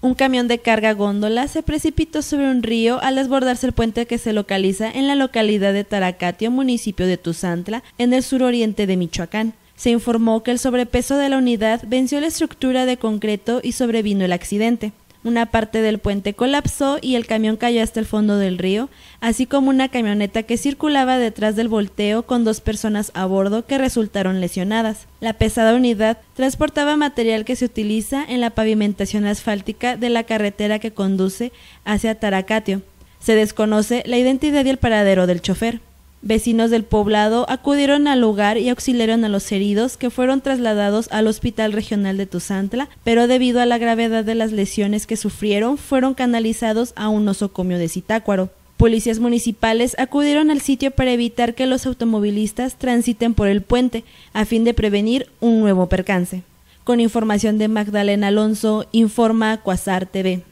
Un camión de carga góndola se precipitó sobre un río al desbordarse el puente que se localiza en la localidad de Taracatio, municipio de Tuzantla, en el suroriente de Michoacán. Se informó que el sobrepeso de la unidad venció la estructura de concreto y sobrevino el accidente. Una parte del puente colapsó y el camión cayó hasta el fondo del río, así como una camioneta que circulaba detrás del volteo con dos personas a bordo que resultaron lesionadas. La pesada unidad transportaba material que se utiliza en la pavimentación asfáltica de la carretera que conduce hacia Taracatio. Se desconoce la identidad y el paradero del chofer. Vecinos del poblado acudieron al lugar y auxiliaron a los heridos que fueron trasladados al Hospital Regional de Tuzantla, pero debido a la gravedad de las lesiones que sufrieron fueron canalizados a un nosocomio de Zitácuaro. Policías municipales acudieron al sitio para evitar que los automovilistas transiten por el puente a fin de prevenir un nuevo percance. Con información de Magdalena Alonso, informa Cuasar TV.